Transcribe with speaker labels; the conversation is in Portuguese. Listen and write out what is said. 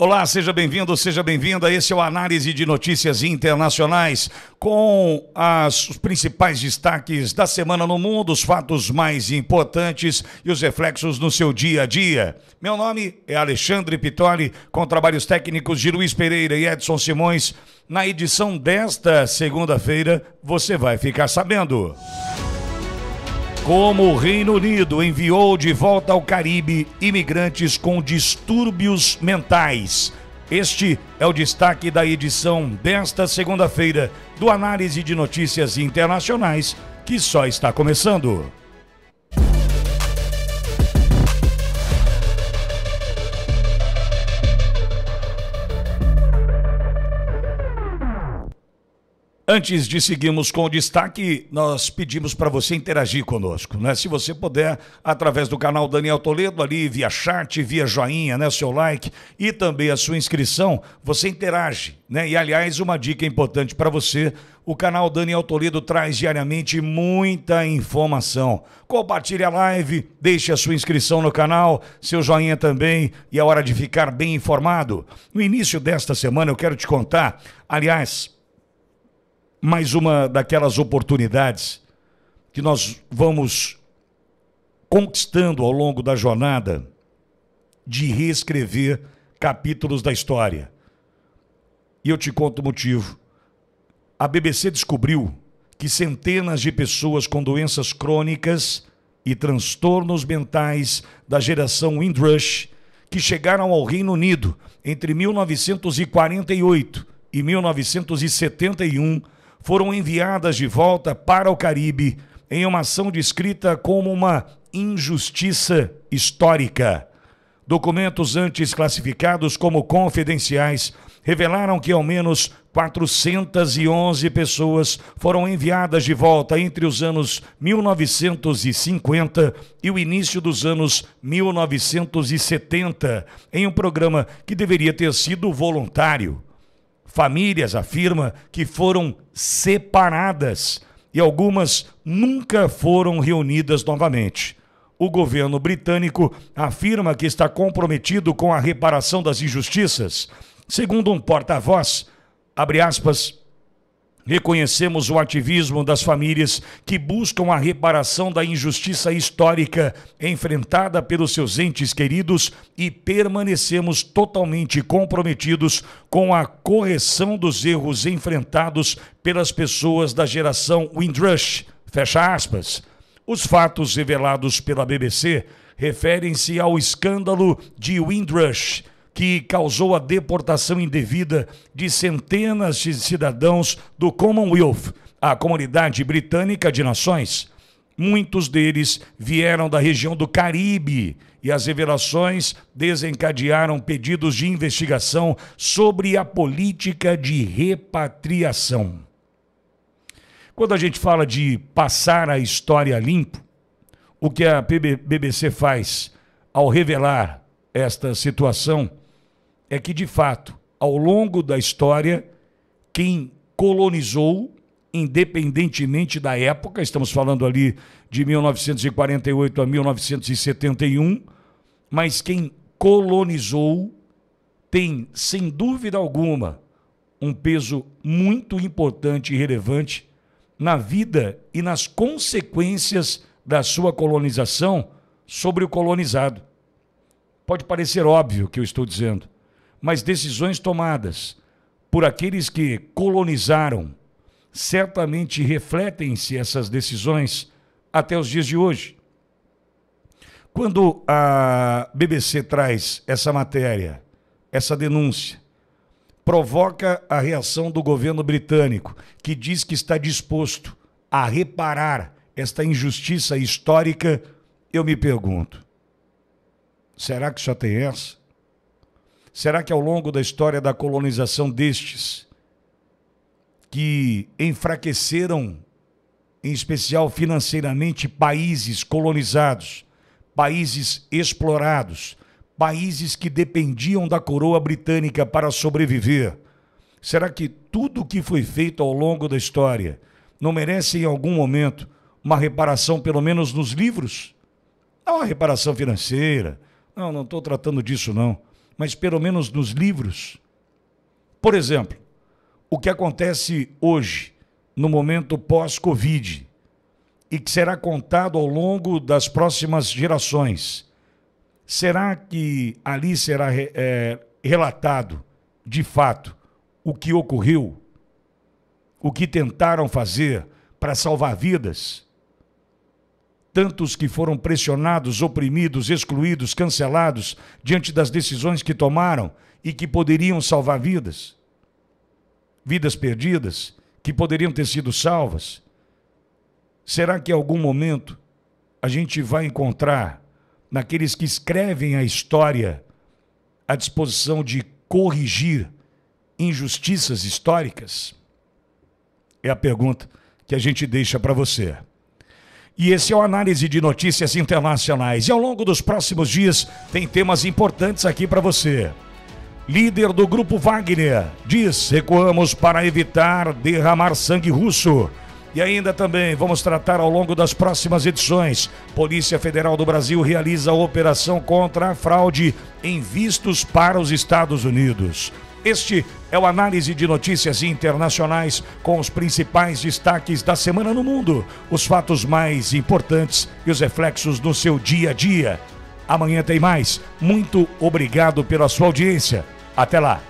Speaker 1: Olá, seja bem-vindo, seja bem-vinda. Esse é o Análise de Notícias Internacionais com as, os principais destaques da semana no mundo, os fatos mais importantes e os reflexos no seu dia a dia. Meu nome é Alexandre Pitoli, com trabalhos técnicos de Luiz Pereira e Edson Simões. Na edição desta segunda-feira, você vai ficar sabendo. Música como o Reino Unido enviou de volta ao Caribe imigrantes com distúrbios mentais. Este é o destaque da edição desta segunda-feira do Análise de Notícias Internacionais, que só está começando. Antes de seguirmos com o destaque, nós pedimos para você interagir conosco, né? Se você puder, através do canal Daniel Toledo, ali via chat, via joinha, né? Seu like e também a sua inscrição, você interage, né? E aliás, uma dica importante para você: o canal Daniel Toledo traz diariamente muita informação. Compartilhe a live, deixe a sua inscrição no canal, seu joinha também, e é hora de ficar bem informado. No início desta semana, eu quero te contar, aliás mais uma daquelas oportunidades que nós vamos conquistando ao longo da jornada de reescrever capítulos da história. E eu te conto o motivo. A BBC descobriu que centenas de pessoas com doenças crônicas e transtornos mentais da geração Windrush que chegaram ao Reino Unido entre 1948 e 1971 foram enviadas de volta para o Caribe em uma ação descrita como uma injustiça histórica. Documentos antes classificados como confidenciais revelaram que ao menos 411 pessoas foram enviadas de volta entre os anos 1950 e o início dos anos 1970, em um programa que deveria ter sido voluntário. Famílias afirma que foram separadas e algumas nunca foram reunidas novamente. O governo britânico afirma que está comprometido com a reparação das injustiças. Segundo um porta-voz, abre aspas, Reconhecemos o ativismo das famílias que buscam a reparação da injustiça histórica enfrentada pelos seus entes queridos e permanecemos totalmente comprometidos com a correção dos erros enfrentados pelas pessoas da geração Windrush. Fecha aspas. Os fatos revelados pela BBC referem-se ao escândalo de Windrush que causou a deportação indevida de centenas de cidadãos do Commonwealth, a Comunidade Britânica de Nações. Muitos deles vieram da região do Caribe e as revelações desencadearam pedidos de investigação sobre a política de repatriação. Quando a gente fala de passar a história limpo, o que a BBC faz ao revelar esta situação é que, de fato, ao longo da história, quem colonizou, independentemente da época, estamos falando ali de 1948 a 1971, mas quem colonizou tem, sem dúvida alguma, um peso muito importante e relevante na vida e nas consequências da sua colonização sobre o colonizado. Pode parecer óbvio o que eu estou dizendo, mas decisões tomadas por aqueles que colonizaram certamente refletem-se essas decisões até os dias de hoje. Quando a BBC traz essa matéria, essa denúncia, provoca a reação do governo britânico, que diz que está disposto a reparar esta injustiça histórica, eu me pergunto: será que só tem essa? Será que ao longo da história da colonização destes, que enfraqueceram, em especial financeiramente, países colonizados, países explorados, países que dependiam da coroa britânica para sobreviver, será que tudo o que foi feito ao longo da história não merece, em algum momento, uma reparação, pelo menos nos livros? Não uma reparação financeira. Não, não estou tratando disso, não mas pelo menos nos livros. Por exemplo, o que acontece hoje, no momento pós-Covid, e que será contado ao longo das próximas gerações, será que ali será é, relatado, de fato, o que ocorreu? O que tentaram fazer para salvar vidas? tantos que foram pressionados, oprimidos, excluídos, cancelados diante das decisões que tomaram e que poderiam salvar vidas, vidas perdidas, que poderiam ter sido salvas? Será que em algum momento a gente vai encontrar naqueles que escrevem a história a disposição de corrigir injustiças históricas? É a pergunta que a gente deixa para você. E esse é o Análise de Notícias Internacionais. E ao longo dos próximos dias, tem temas importantes aqui para você. Líder do grupo Wagner diz: recuamos para evitar derramar sangue russo. E ainda também vamos tratar ao longo das próximas edições. Polícia Federal do Brasil realiza operação contra a fraude em vistos para os Estados Unidos. Este é o análise de notícias internacionais com os principais destaques da semana no mundo, os fatos mais importantes e os reflexos no seu dia a dia. Amanhã tem mais. Muito obrigado pela sua audiência. Até lá.